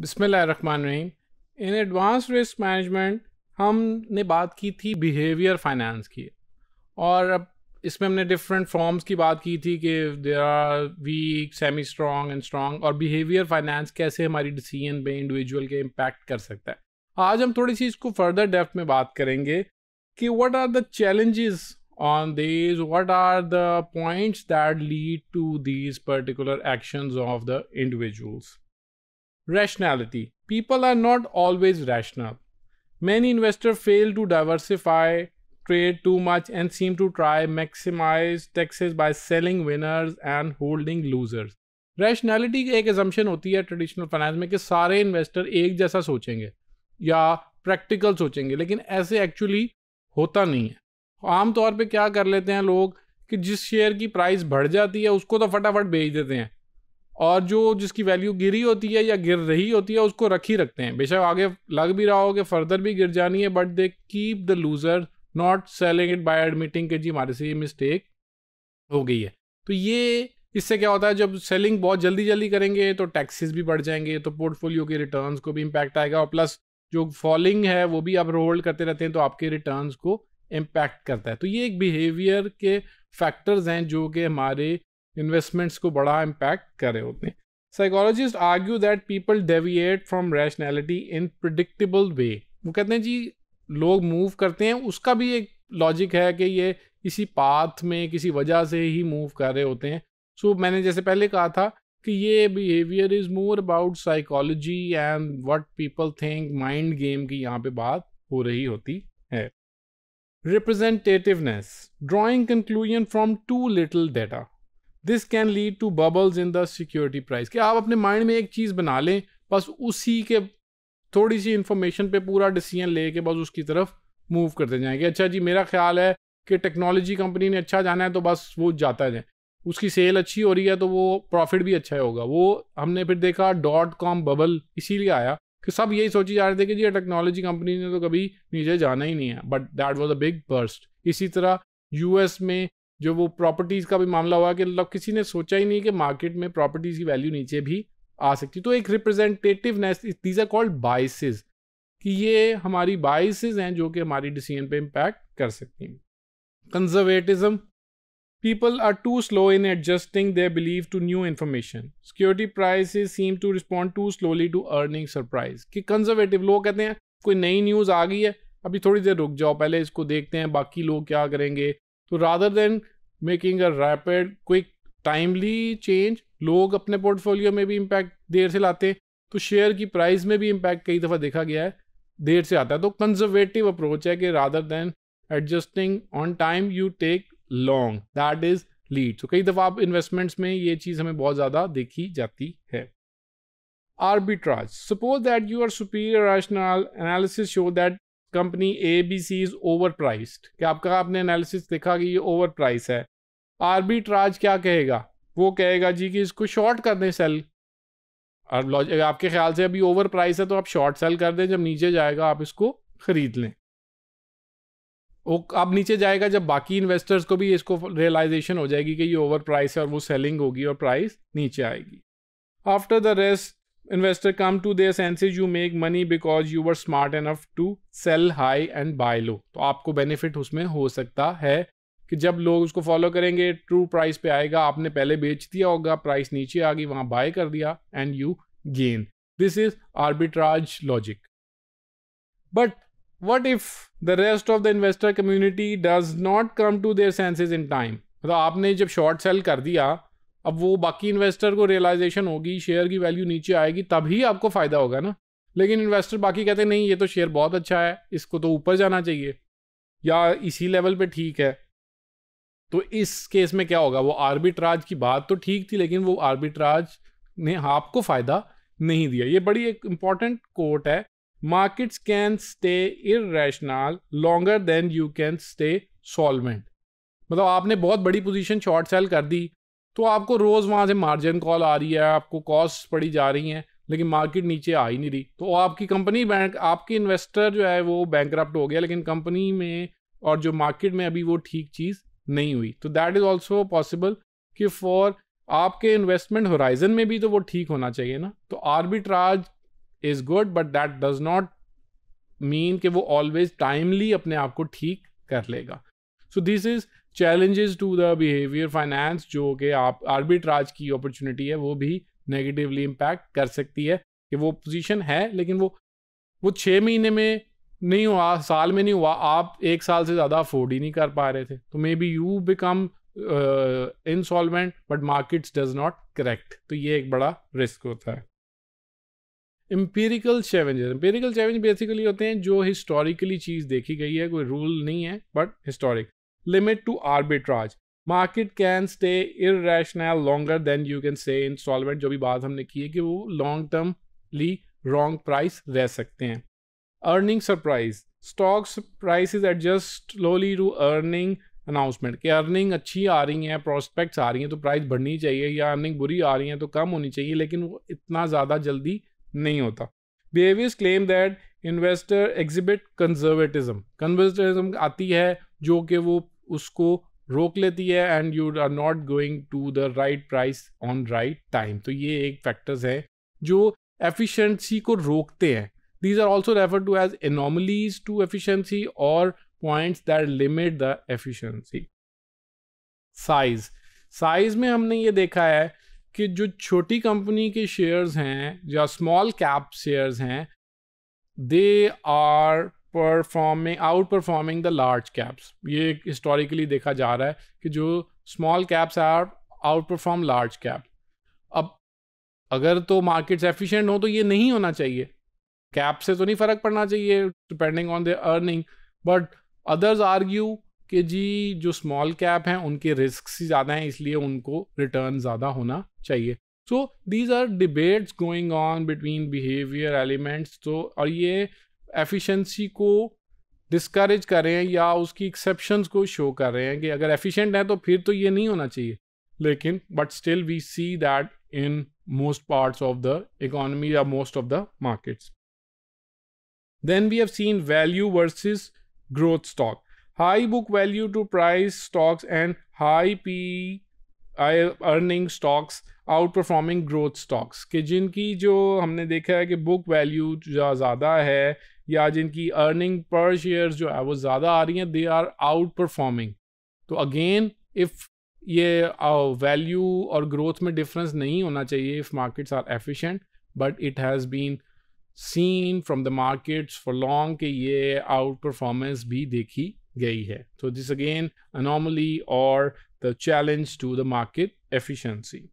बिसमीम in advance risk management हमने बात की थी बिहेवियर फाइनेंस की और अब इसमें हमने डिफरेंट फॉर्म्स की बात की थी कि there are weak semi strong and strong और बिहेवियर फाइनेंस कैसे हमारी डिसीजन पे इंडिविजुअल के इम्पैक्ट कर सकता है आज हम थोड़ी सी इसको फर्दर डेप्थ में बात करेंगे कि what are the challenges on these what are the points that lead to these particular action of the individuals Rationality. People are not always rational. Many investors fail to diversify, trade too much, and seem to try maximize taxes by selling winners and holding losers. Rationality की एक assumption होती है traditional finance में कि सारे investor एक जैसा सोचेंगे या प्रैक्टिकल सोचेंगे लेकिन ऐसे एक्चुअली होता नहीं है आमतौर पे क्या कर लेते हैं लोग कि जिस शेयर की प्राइस बढ़ जाती है उसको तो फटाफट बेच देते हैं और जो जिसकी वैल्यू गिरी होती है या गिर रही होती है उसको रख ही रखते हैं बेशक आगे लग भी रहा हो कि फर्दर भी गिर जानी है but they keep the loser not selling it by admitting के जी हमारे से ये मिस्टेक हो गई है तो ये इससे क्या होता है जब सेलिंग बहुत जल्दी जल्दी करेंगे तो टैक्सेस भी बढ़ जाएंगे तो पोर्टफोलियो के रिटर्न को भी इम्पैक्ट आएगा और प्लस जो फॉलिंग है वो भी आप होल्ड करते रहते हैं तो आपके रिटर्न को इम्पैक्ट करता है तो ये एक बिहेवियर के फैक्टर्स हैं जो कि हमारे इन्वेस्टमेंट्स को बड़ा इम्पैक्ट कर रहे होते हैं psychologist argue that people deviate from rationality in predictable way वो कहते हैं जी लोग मूव करते हैं उसका भी एक लॉजिक है कि ये किसी पाथ में किसी वजह से ही मूव कर रहे होते हैं सो so, मैंने जैसे पहले कहा था कि ये behaviour is more about psychology and what people think mind game की यहाँ पे बात हो रही होती है representativeness drawing conclusion from too little data this can lead to bubbles in the security price कि आप अपने माइंड में एक चीज़ बना लें बस उसी के थोड़ी सी इन्फॉर्मेशन पे पूरा डिसीजन लेके बस उसकी तरफ मूव करते जाएंगे कि अच्छा जी मेरा ख्याल है कि टेक्नोलॉजी कंपनी ने अच्छा जाना है तो बस वो जाता जाए उसकी सेल अच्छी हो रही है तो वो प्रॉफिट भी अच्छा होगा वो हमने फिर देखा डॉट कॉम बबल इसीलिए आया कि सब यही सोची जा रहे थे कि जी टेक्नोलॉजी कंपनी ने तो कभी नीचे जाना ही नहीं है but that was a big burst इसी तरह यूएस में जो वो प्रॉपर्टीज़ का भी मामला हुआ कि मतलब किसी ने सोचा ही नहीं कि मार्केट में प्रॉपर्टीज़ की वैल्यू नीचे भी आ सकती तो एक representativeness these are called biases कि ये हमारी बाइसेस हैं जो कि हमारी डिसीजन पे इम्पैक्ट कर सकती हैं conservatism people are too slow in adjusting their belief to new information security price seem to respond too slowly to earning surprise कि कंजर्वेटिव लोग कहते हैं कोई नई न्यूज़ आ गई है अभी थोड़ी देर रुक जाओ पहले इसको देखते हैं बाकी लोग क्या करेंगे तो rather than making a rapid quick timely change लोग अपने पोर्टफोलियो में भी इम्पैक्ट देर से लाते हैं तो शेयर की प्राइस में भी इम्पैक्ट कई दफ़ा देखा गया है देर से आता है तो कंजर्वेटिव अप्रोच है कि rather than adjusting on time you take long that is lead तो कई दफ़ा आप इन्वेस्टमेंट्स में ये चीज़ हमें बहुत ज़्यादा देखी जाती है suppose that you are superior rational analysis show that company A B C is overpriced क्या आपका आपने एनालिसिस देखा कि ये ओवर प्राइस है आर्बिट्राज क्या कहेगा वो कहेगा जी कि इसको शॉर्ट कर दें सेल और लॉजिक आपके ख्याल से अभी ओवर प्राइस है तो आप शॉर्ट सेल कर दें जब नीचे जाएगा आप इसको खरीद लें वो अब नीचे जाएगा जब बाकी इन्वेस्टर्स को भी इसको रियलाइजेशन हो जाएगी कि ये ओवर प्राइस है और वो सेलिंग होगी और प्राइस नीचे आएगी after the rest Investor come to their senses you make money because you were smart enough to sell high and buy low. तो आपको बेनिफिट उसमें हो सकता है कि जब लोग उसको फॉलो करेंगे ट्रू प्राइस पे आएगा आपने पहले बेच दिया होगा प्राइस नीचे आ गई वहां बाय कर दिया and you gain this is arbitrage logic but what if the rest of the investor community does not come to their senses in time मतलब आपने जब शॉर्ट सेल कर दिया अब वो बाकी इन्वेस्टर को रियलाइजेशन होगी शेयर की वैल्यू नीचे आएगी तभी आपको फ़ायदा होगा ना लेकिन इन्वेस्टर बाकी कहते नहीं ये तो शेयर बहुत अच्छा है इसको तो ऊपर जाना चाहिए या इसी लेवल पे ठीक है तो इस केस में क्या होगा वो आर्बिट्राज की बात तो ठीक थी लेकिन वो आर्बिट्राज ने आपको फ़ायदा नहीं दिया ये बड़ी एक इम्पॉर्टेंट कोट है markets can stay irrational longer than you can stay solvent मतलब आपने बहुत बड़ी पोजीशन शॉर्ट सेल कर दी तो आपको रोज़ वहाँ से मार्जिन कॉल आ रही है आपको कॉस्ट पड़ी जा रही है लेकिन मार्केट नीचे आ ही नहीं रही तो आपकी कंपनी बैंक आपके इन्वेस्टर जो है वो बैंक हो गया लेकिन कंपनी में और जो मार्केट में अभी वो ठीक चीज़ नहीं हुई तो दैट इज़ ऑल्सो पॉसिबल कि फॉर आपके इन्वेस्टमेंट होराइजन में भी तो वो ठीक होना चाहिए ना तो arbitrage is good but that does not mean कि वो ऑलवेज टाइमली अपने आप को ठीक कर लेगा so this is challenges to the behaviour finance जो कि आप आर्बिट्राज की अपॉर्चुनिटी है वो भी नेगेटिवली इम्पैक्ट कर सकती है कि वो पोजीशन है लेकिन वो वो छः महीने में नहीं हुआ साल में नहीं हुआ आप एक साल से ज़्यादा अफोर्ड ही नहीं कर पा रहे थे तो maybe you become insolvent but markets does not correct तो ये एक बड़ा रिस्क होता है empirical challenge empirical challenge basically होते हैं जो हिस्टोरिकली चीज़ देखी गई है कोई रूल नहीं है but historic limit to arbitrage market can stay longer longer than you can stay insolvent जो भी बात हमने की है कि वो लॉन्ग टर्मली रॉन्ग प्राइस रह सकते हैं earning surprise stocks price is adjust slowly to earning announcement कि अर्निंग अच्छी आ रही है प्रोस्पेक्ट्स आ रही हैं तो प्राइस बढ़नी चाहिए या अर्निंग बुरी आ रही है तो कम होनी चाहिए लेकिन वो इतना ज़्यादा जल्दी नहीं होता behaviours claim that investor exhibit conservatism conservatism आती है जो कि वो उसको रोक लेती है and you are not going to the right price on right time तो ये एक फैक्टर्स है जो एफिशिएंसी को रोकते हैं these are also refer to as anomalies to efficiency और points that limit the efficiency size size में हमने ये देखा है कि जो छोटी कंपनी के शेयर्स हैं या स्मॉल कैप शेयर्स हैं they are performing outperforming the large caps ये हिस्टोरिकली देखा जा रहा है कि जो small caps are outperform large cap अब अगर तो मार्केट्स एफिशिएंट हो तो ये नहीं होना चाहिए कैप से तो नहीं फ़र्क पड़ना चाहिए depending on the earning but others argue कि जी जो स्मॉल कैप हैं उनके रिस्क ज़्यादा हैं इसलिए उनको रिटर्न ज़्यादा होना चाहिए so these are debates going on between behaviour elements तो और ये एफिशिएंसी को डिस्करेज कर रहे हैं या उसकी एक्सेप्शंस को शो कर रहे हैं कि अगर एफिशिएंट है तो फिर तो ये नहीं होना चाहिए लेकिन but still we see that in most parts of the economy या most of the markets then we have seen value versus growth stock high book value to price stocks and high P I earning stocks outperforming growth stocks के जिनकी जो हमने देखा है कि book value ज़्यादा है या जिनकी अर्निंग पर शेयर जो है वो ज़्यादा आ रही हैं दे आर आउट परफॉर्मिंग तो अगेन इफ़ ये वैल्यू और ग्रोथ में डिफरेंस नहीं होना चाहिए if markets are efficient but it has been seen from the markets for long के ये आउट परफॉर्मेंस भी देखी गई है तो दिस अगेन अनोमली और the challenge to the market efficiency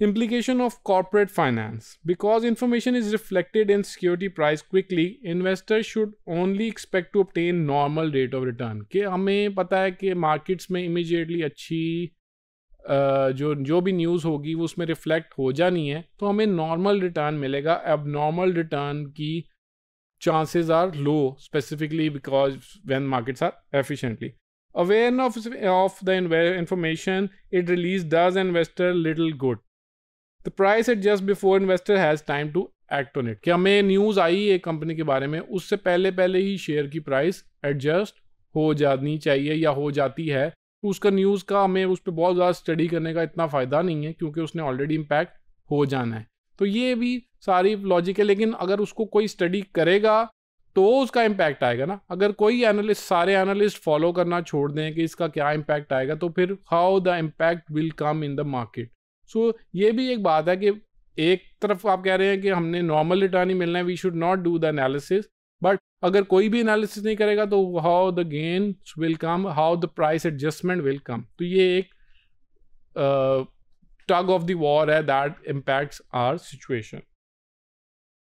Implication of corporate finance. Because information is reflected in security price quickly, investors should only expect to obtain normal rate of return. के हमें पता है कि markets में immediately अच्छी जो जो भी न्यूज़ होगी वो उसमें रिफ्लेक्ट हो जानी है तो हमें नॉर्मल रिटर्न मिलेगा अब नॉर्मल रिटर्न की chances are low specifically because when markets are efficiently aware of of the information it release does investor little good the price it just before investor has time to act on it कि हमें news आई एक company के बारे में उससे पहले पहले ही शेयर की प्राइस एडजस्ट हो जानी चाहिए या हो जाती है तो उसका न्यूज़ का हमें उस पर बहुत ज़्यादा स्टडी करने का इतना फ़ायदा नहीं है क्योंकि उसने ऑलरेडी इम्पैक्ट हो जाना है तो ये भी सारी लॉजिक है लेकिन अगर उसको कोई स्टडी करेगा तो उसका इम्पैक्ट आएगा ना अगर कोई एनालिस्ट सारे एनालिस्ट फॉलो करना छोड़ दें कि इसका क्या इम्पैक्ट आएगा तो फिर how the impact will come in the market so so, ये भी एक बात है कि एक तरफ आप कह रहे हैं कि हमने नॉर्मल रिटर्न ही मिलना है we should not do the analysis but अगर कोई भी एनालिसिस नहीं करेगा तो how the gain will come how the price adjustment will come तो ये एक टग ऑफ द वॉर है that impacts are situation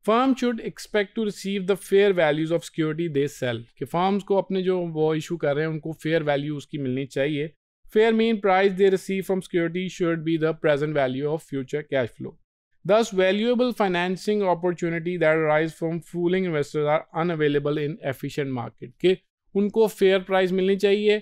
firm should expect to receive the fair values of security they sell कि firms को अपने जो वो issue कर रहे हैं उनको फेयर वैल्यू उसकी मिलनी चाहिए Fair mean price they receive from security should be the present value of future cash flow. Thus, valuable financing opportunity that arise from fooling investors are unavailable in efficient market के उनको fair price मिलनी चाहिए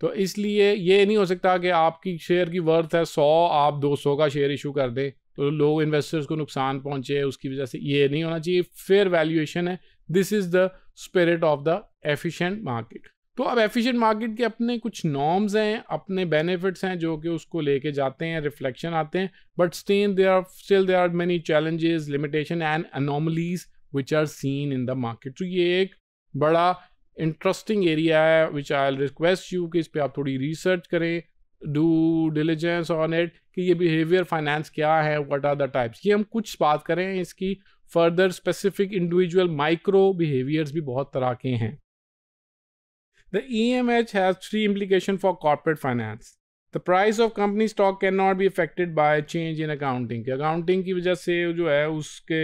तो इसलिए ये नहीं हो सकता कि आपकी शेयर की वर्थ है सौ आप दो सौ का शेयर इशू कर दें तो लोग इन्वेस्टर्स को नुकसान पहुंचे उसकी वजह से ये नहीं होना चाहिए फेयर वैल्यूएशन है this is the spirit of the efficient market तो अब एफिशिएंट मार्केट के अपने कुछ नॉर्म्स हैं अपने बेनिफिट्स हैं जो कि उसको लेके जाते हैं रिफ्लेक्शन आते हैं but then there are still there are many challenges limitation and anomalies which are seen in the market तो ये एक बड़ा इंटरेस्टिंग एरिया है विच आई रिक्वेस्ट यू कि इस पर आप थोड़ी रिसर्च करें डू डिलीजेंस ऑन इट कि ये बिहेवियर फाइनेंस क्या है वट आर द टाइप्स ये हम कुछ बात करें इसकी further specific individual micro behaviours भी बहुत तरह के हैं The EMH has three implications for corporate finance. The price of company stock cannot be affected by a change in accounting. Accounting की वजह से जो है उसके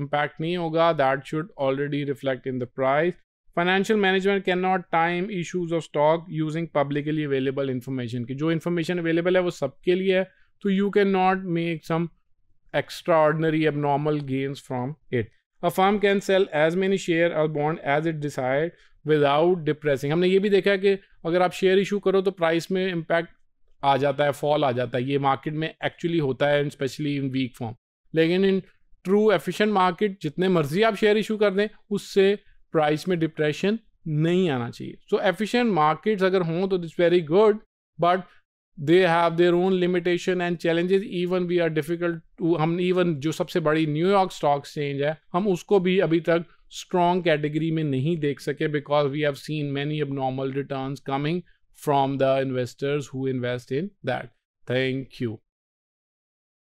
impact नहीं होगा that should already reflect in the price. Financial management cannot time issues of stock using publicly available information. कि जो information available है वो सबके लिए है So you cannot make some extraordinary abnormal gains from it. A firm can sell as many share or bond as it desires. Without depressing हमने ये भी देखा है कि अगर आप शेयर इशू करो तो प्राइस में इम्पैक्ट आ जाता है फॉल आ जाता है ये मार्केट में एक्चुअली होता है स्पेशली इन वीक फॉर्म लेकिन इन ट्रू एफिशिएंट मार्केट जितने मर्जी आप शेयर इशू कर दें उससे प्राइस में डिप्रेशन नहीं आना चाहिए सो एफिशिएंट मार्केट्स अगर हों तो that's very good but they have their own limitation and challenges even we are difficult to hum even jo sabse badi new york stock exchange strong category mein nahi dekh because we have seen many abnormal returns coming from the investors who invest in that thank you